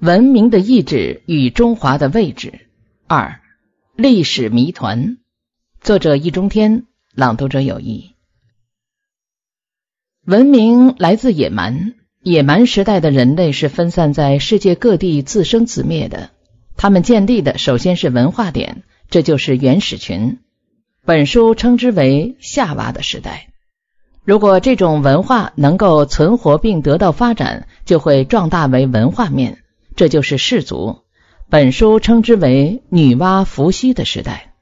文明的意志与中华的位置。二、历史谜团。作者易中天，朗读者有谊。文明来自野蛮，野蛮时代的人类是分散在世界各地自生自灭的。他们建立的首先是文化点，这就是原始群。本书称之为“夏娃的时代”。如果这种文化能够存活并得到发展，就会壮大为文化面。这就是氏族，本书称之为女娲、伏羲的时代。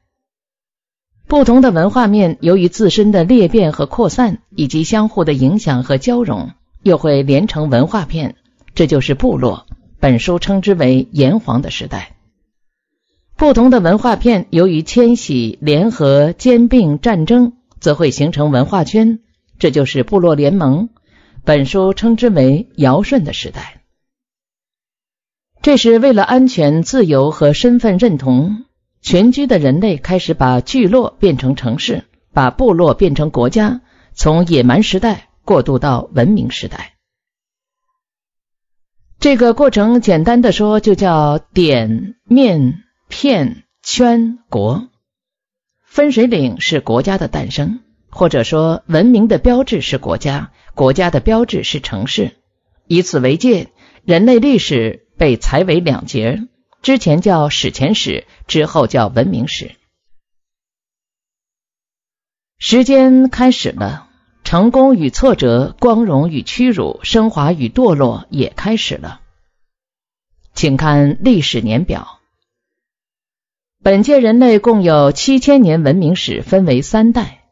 不同的文化面由于自身的裂变和扩散，以及相互的影响和交融，又会连成文化片，这就是部落。本书称之为炎黄的时代。不同的文化片由于迁徙、联合、兼并、战争，则会形成文化圈，这就是部落联盟。本书称之为尧舜的时代。这是为了安全、自由和身份认同，群居的人类开始把聚落变成城市，把部落变成国家，从野蛮时代过渡到文明时代。这个过程简单的说，就叫点、面、片、圈、国。分水岭是国家的诞生，或者说文明的标志是国家，国家的标志是城市。以此为界，人类历史。被裁为两截，之前叫史前史，之后叫文明史。时间开始了，成功与挫折，光荣与屈辱，升华与堕落也开始了。请看历史年表。本届人类共有七千年文明史，分为三代。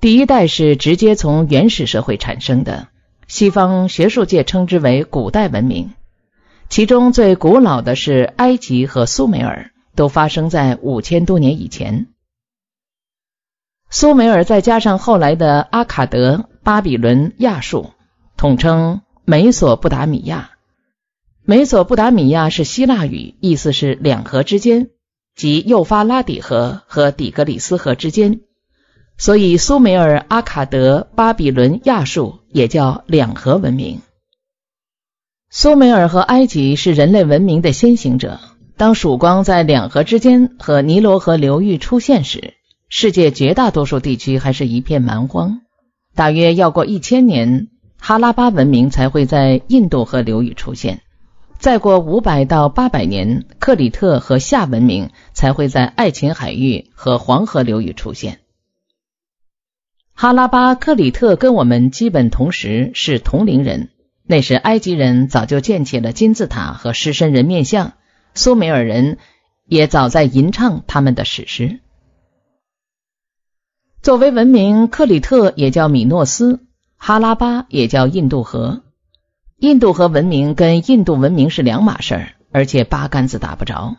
第一代是直接从原始社会产生的，西方学术界称之为古代文明。其中最古老的是埃及和苏美尔，都发生在五千多年以前。苏美尔再加上后来的阿卡德、巴比伦、亚述，统称美索不达米亚。美索不达米亚是希腊语，意思是两河之间，即幼发拉底河和底格里斯河之间。所以苏美尔、阿卡德、巴比伦、亚述也叫两河文明。苏美尔和埃及是人类文明的先行者。当曙光在两河之间和尼罗河流域出现时，世界绝大多数地区还是一片蛮荒。大约要过一千年，哈拉巴文明才会在印度河流域出现；再过五百到八百年，克里特和夏文明才会在爱琴海域和黄河流域出现。哈拉巴、克里特跟我们基本同时，是同龄人。那时，埃及人早就建起了金字塔和狮身人面像；苏美尔人也早在吟唱他们的史诗。作为文明，克里特也叫米诺斯，哈拉巴也叫印度河。印度河文明跟印度文明是两码事儿，而且八竿子打不着。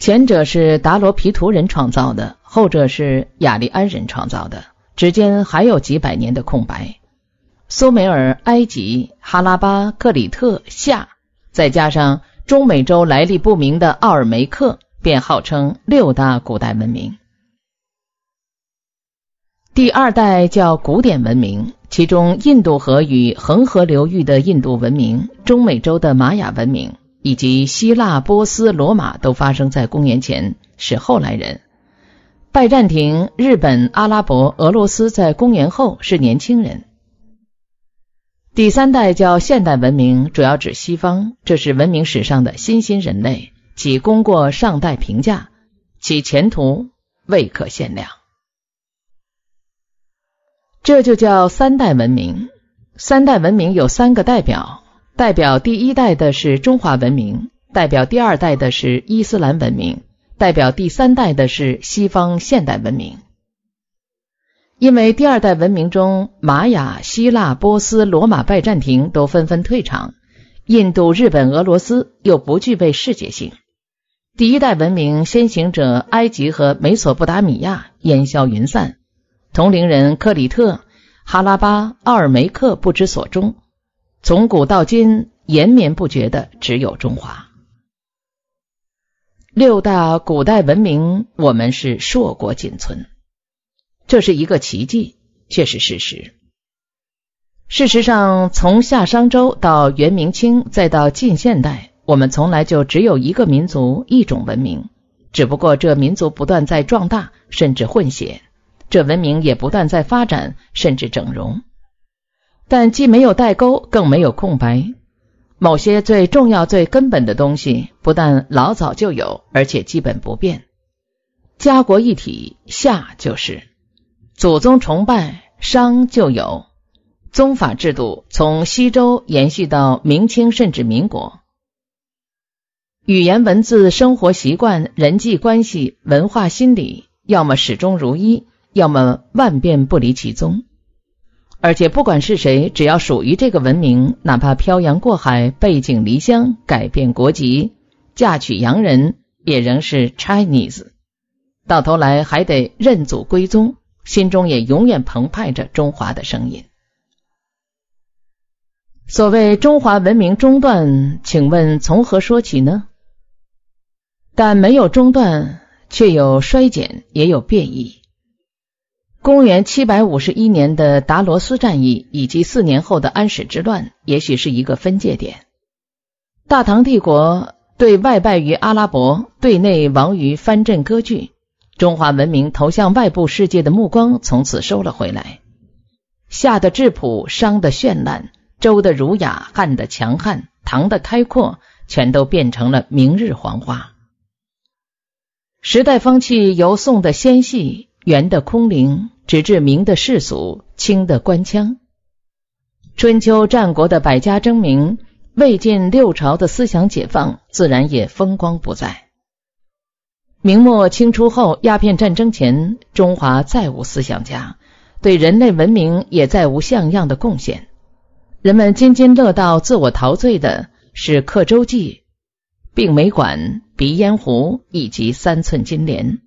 前者是达罗毗荼人创造的，后者是雅利安人创造的，之间还有几百年的空白。苏美尔、埃及、哈拉巴、克里特夏，再加上中美洲来历不明的奥尔梅克，便号称六大古代文明。第二代叫古典文明，其中印度河与恒河流域的印度文明、中美洲的玛雅文明以及希腊、波斯、罗马都发生在公元前，是后来人；拜占庭、日本、阿拉伯、俄罗斯在公元后是年轻人。第三代叫现代文明，主要指西方，这是文明史上的新兴人类，其功过尚待评价，其前途未可限量。这就叫三代文明。三代文明有三个代表，代表第一代的是中华文明，代表第二代的是伊斯兰文明，代表第三代的是西方现代文明。因为第二代文明中，玛雅、希腊、波斯、罗马、拜占庭都纷纷退场，印度、日本、俄罗斯又不具备世界性；第一代文明先行者埃及和美索不达米亚烟消云散，同龄人克里特、哈拉巴、奥尔梅克不知所终。从古到今，延绵不绝的只有中华。六大古代文明，我们是硕果仅存。这是一个奇迹，却是事实。事实上，从夏商周到元明清，再到近现代，我们从来就只有一个民族、一种文明。只不过这民族不断在壮大，甚至混血；这文明也不断在发展，甚至整容。但既没有代沟，更没有空白。某些最重要、最根本的东西，不但老早就有，而且基本不变。家国一体，夏就是。祖宗崇拜，商就有宗法制度，从西周延续到明清，甚至民国。语言文字、生活习惯、人际关系、文化心理，要么始终如一，要么万变不离其宗。而且，不管是谁，只要属于这个文明，哪怕漂洋过海、背井离乡、改变国籍、嫁娶洋人，也仍是 Chinese。到头来还得认祖归宗。心中也永远澎湃着中华的声音。所谓中华文明中断，请问从何说起呢？但没有中断，却有衰减，也有变异。公元七百五十一年的达罗斯战役，以及四年后的安史之乱，也许是一个分界点。大唐帝国对外败于阿拉伯，对内亡于藩镇割据。中华文明投向外部世界的目光从此收了回来，夏的质朴，商的绚烂，周的儒雅，汉的强悍，唐的开阔，全都变成了明日黄花。时代风气由宋的纤细、元的空灵，直至明的世俗、清的官腔。春秋战国的百家争鸣，魏晋六朝的思想解放，自然也风光不再。明末清初后，鸦片战争前，中华再无思想家，对人类文明也再无像样的贡献。人们津津乐道、自我陶醉的是刻舟记、并没管、鼻烟壶以及三寸金莲。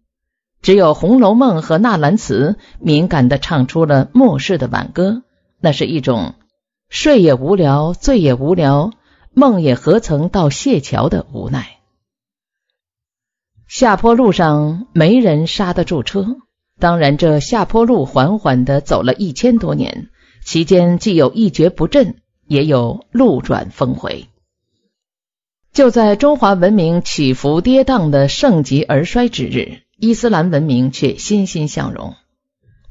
只有《红楼梦》和纳兰词，敏感的唱出了末世的挽歌。那是一种睡也无聊、醉也无聊、梦也何曾到谢桥的无奈。下坡路上没人刹得住车。当然，这下坡路缓缓的走了一千多年，其间既有一蹶不振，也有路转峰回。就在中华文明起伏跌宕的盛极而衰之日，伊斯兰文明却欣欣向荣。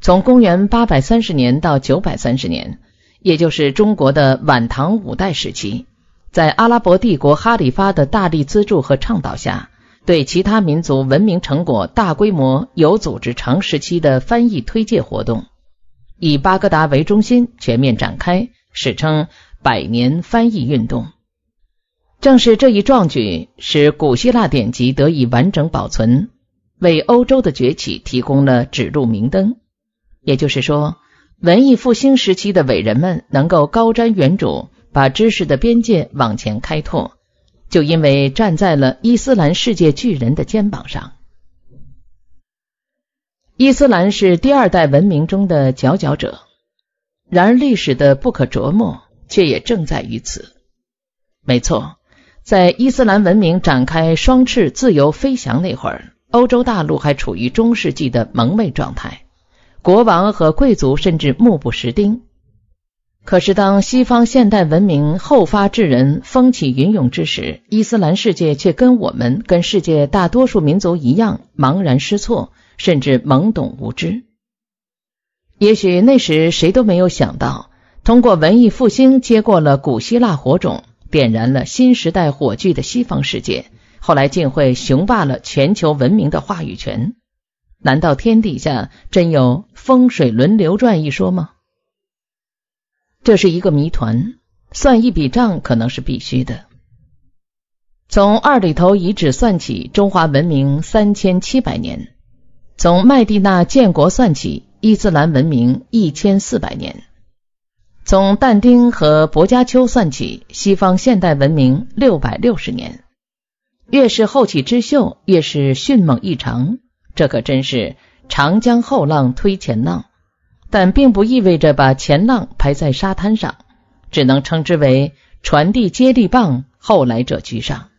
从公元八百三十年到九百三十年，也就是中国的晚唐五代时期，在阿拉伯帝国哈里发的大力资助和倡导下。对其他民族文明成果大规模、有组织、长时期的翻译推介活动，以巴格达为中心全面展开，史称“百年翻译运动”。正是这一壮举，使古希腊典籍得以完整保存，为欧洲的崛起提供了指路明灯。也就是说，文艺复兴时期的伟人们能够高瞻远瞩，把知识的边界往前开拓。就因为站在了伊斯兰世界巨人的肩膀上，伊斯兰是第二代文明中的佼佼者。然而，历史的不可琢磨却也正在于此。没错，在伊斯兰文明展开双翅自由飞翔那会儿，欧洲大陆还处于中世纪的蒙昧状态，国王和贵族甚至目不识丁。可是，当西方现代文明后发制人、风起云涌之时，伊斯兰世界却跟我们、跟世界大多数民族一样茫然失措，甚至懵懂无知。也许那时谁都没有想到，通过文艺复兴接过了古希腊火种，点燃了新时代火炬的西方世界，后来竟会雄霸了全球文明的话语权。难道天底下真有风水轮流转一说吗？这是一个谜团，算一笔账可能是必须的。从二里头遗址算起，中华文明三千七百年；从麦地那建国算起，伊斯兰文明一千四百年；从但丁和薄伽丘算起，西方现代文明六百六十年。越是后起之秀，越是迅猛异常，这可真是长江后浪推前浪。但并不意味着把前浪排在沙滩上，只能称之为传递接力棒，后来者居上。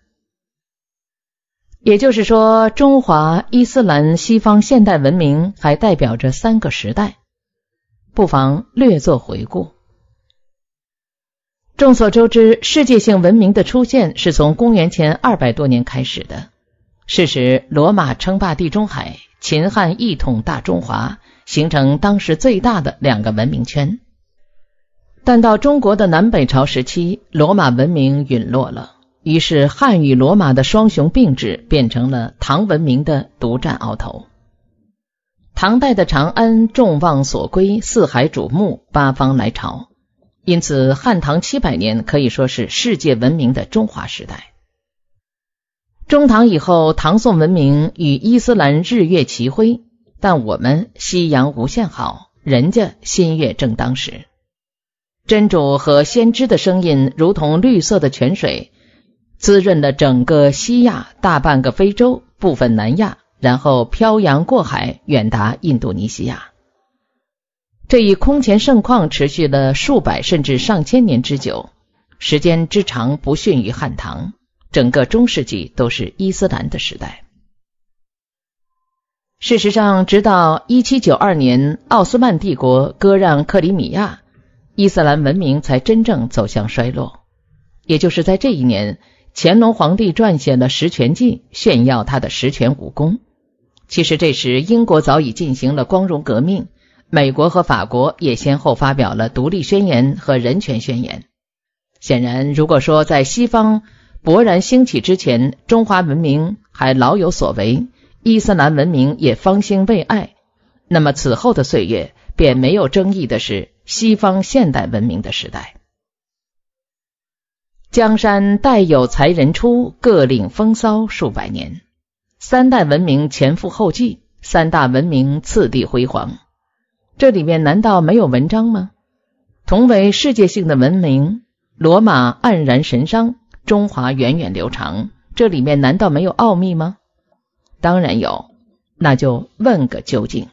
也就是说，中华、伊斯兰、西方现代文明还代表着三个时代，不妨略作回顾。众所周知，世界性文明的出现是从公元前二百多年开始的。是时，罗马称霸地中海，秦汉一统大中华。形成当时最大的两个文明圈，但到中国的南北朝时期，罗马文明陨落了，于是汉与罗马的双雄并峙变成了唐文明的独占鳌头。唐代的长安众望所归，四海瞩目，八方来朝，因此汉唐七百年可以说是世界文明的中华时代。中唐以后，唐宋文明与伊斯兰日月齐辉。但我们夕阳无限好，人家新月正当时。真主和先知的声音如同绿色的泉水，滋润了整个西亚大半个非洲部分南亚，然后漂洋过海远达印度尼西亚。这一空前盛况持续了数百甚至上千年之久，时间之长不逊于汉唐。整个中世纪都是伊斯兰的时代。事实上，直到一七九二年奥斯曼帝国割让克里米亚，伊斯兰文明才真正走向衰落。也就是在这一年，乾隆皇帝撰写了《十全记》，炫耀他的十全武功。其实，这时英国早已进行了光荣革命，美国和法国也先后发表了《独立宣言》和《人权宣言》。显然，如果说在西方勃然兴起之前，中华文明还老有所为。伊斯兰文明也方兴未艾，那么此后的岁月便没有争议的是西方现代文明的时代。江山代有才人出，各领风骚数百年。三代文明前赴后继，三大文明次第辉煌。这里面难道没有文章吗？同为世界性的文明，罗马黯然神伤，中华源远流长。这里面难道没有奥秘吗？当然有，那就问个究竟。